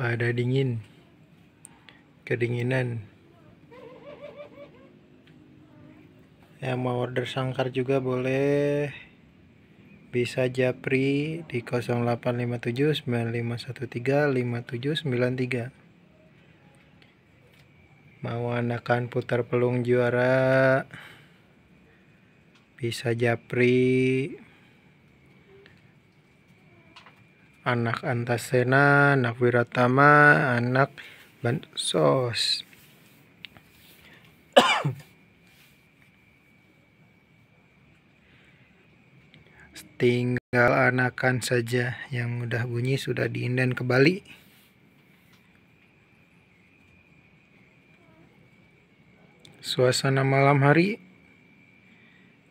pada dingin, kedinginan. Yang mau order sangkar juga boleh. Bisa Japri di 0857 9513 5793. Mau anakan putar pelung juara. Bisa Japri anak Antasena, anak Wiratama, anak Bansos. Tinggal anakan saja yang mudah bunyi sudah diinden kembali. Suasana malam hari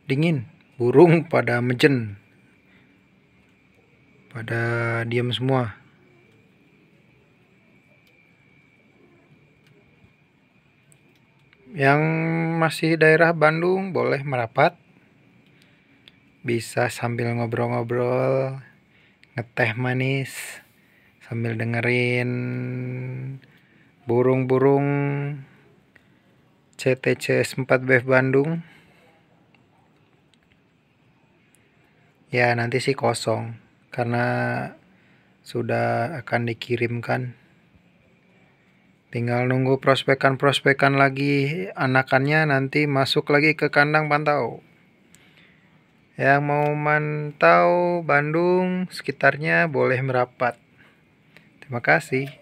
dingin, burung pada mejen pada diam semua yang masih daerah Bandung boleh merapat bisa sambil ngobrol-ngobrol ngeteh manis sambil dengerin burung-burung CTC 4BF Bandung ya nanti sih kosong karena sudah akan dikirimkan tinggal nunggu prospekan-prospekan lagi anakannya nanti masuk lagi ke kandang pantau yang mau mantau Bandung sekitarnya boleh merapat terima kasih